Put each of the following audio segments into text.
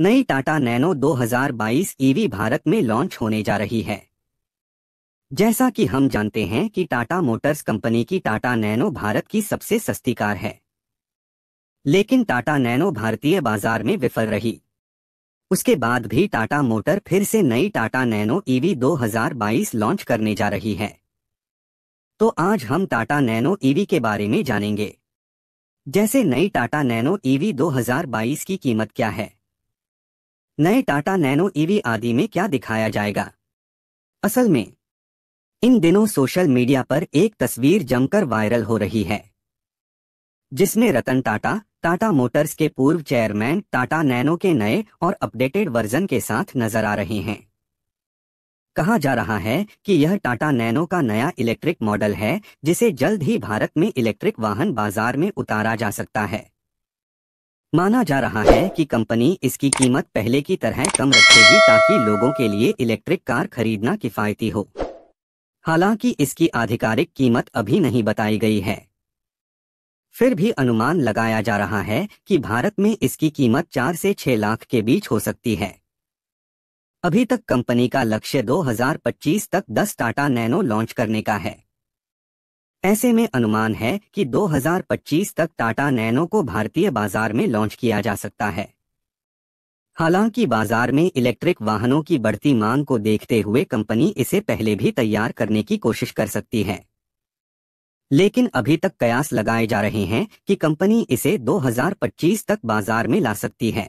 नई Tata nano 2022 EV Bharat में launch होने जा रही है जैसा कि हम जानते हैं कि टाटा मोटर्स कंपनी की टाटा नैनो भारत की सबसे सस्ती कार है लेकिन टाटा नैनो भारतीय बाजार में विफल रही उसके बाद भी टाटा मोटर फिर से नई टाटा नैनो ईवी 2022 लॉन्च करने जा रही है तो आज हम टाटा नैनो ईवी के बारे में जानेंगे जैसे नई टाटा नैनो ईवी 2022 की कीमत क्या है नए टाटा नैनो ईवी आदि में क्या दिखाया जाएगा असल में इन दिनों सोशल मीडिया पर एक तस्वीर जमकर वायरल हो रही है जिसमें रतन टाटा टाटा मोटर्स के पूर्व चेयरमैन टाटा नैनो के नए और अपडेटेड वर्जन के साथ नजर आ रहे हैं कहा जा रहा है कि यह टाटा नैनो का नया इलेक्ट्रिक मॉडल है जिसे जल्द ही भारत में इलेक्ट्रिक वाहन बाजार में उतारा जा सकता है माना जा रहा है कि कंपनी इसकी कीमत पहले की तरह कम रखेगी ताकि लोगों के लिए इलेक्ट्रिक कार खरीदना किफायती हो हालांकि इसकी आधिकारिक कीमत अभी नहीं बताई गई है फिर भी अनुमान लगाया जा रहा है कि भारत में इसकी कीमत चार से छह लाख के बीच हो सकती है अभी तक कंपनी का लक्ष्य 2025 तक 10 टाटा नैनो लॉन्च करने का है ऐसे में अनुमान है कि 2025 तक टाटा नैनो को भारतीय बाजार में लॉन्च किया जा सकता है हालांकि बाजार में इलेक्ट्रिक वाहनों की बढ़ती मांग को देखते हुए कंपनी इसे पहले भी तैयार करने की कोशिश कर सकती है लेकिन अभी तक कयास लगाए जा रहे हैं कि कंपनी इसे 2025 तक बाजार में ला सकती है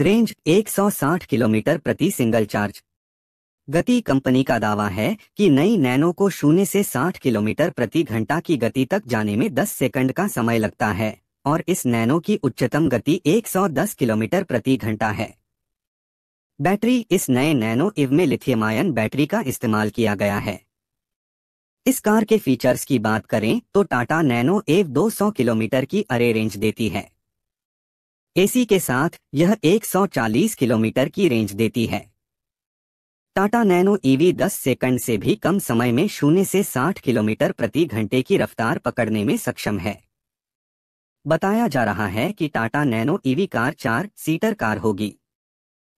रेंज 160 किलोमीटर प्रति सिंगल चार्ज गति कंपनी का दावा है कि नई नैनो को शून्य से 60 किलोमीटर प्रति घंटा की गति तक जाने में 10 सेकंड का समय लगता है और इस नैनो की उच्चतम गति 110 किलोमीटर प्रति घंटा है बैटरी इस नए नैनो इव में लिथियमायन बैटरी का इस्तेमाल किया गया है इस कार के फीचर्स की बात करें तो टाटा नैनो एव 200 किलोमीटर की अरे रेंज देती है एसी के साथ यह 140 किलोमीटर की रेंज देती है टाटा नैनो ईवी 10 सेकंड से भी कम समय में शून्य से 60 किलोमीटर प्रति घंटे की रफ्तार पकड़ने में सक्षम है बताया जा रहा है कि टाटा नैनो ईवी कार चार सीटर कार होगी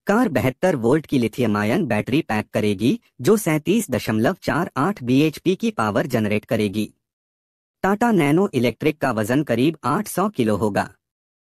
कार बेहतर वोल्ट की लिथियम आयन बैटरी पैक करेगी जो सैंतीस दशमलव चार आठ बी की पावर जनरेट करेगी टाटा नैनो इलेक्ट्रिक का वजन करीब 800 किलो होगा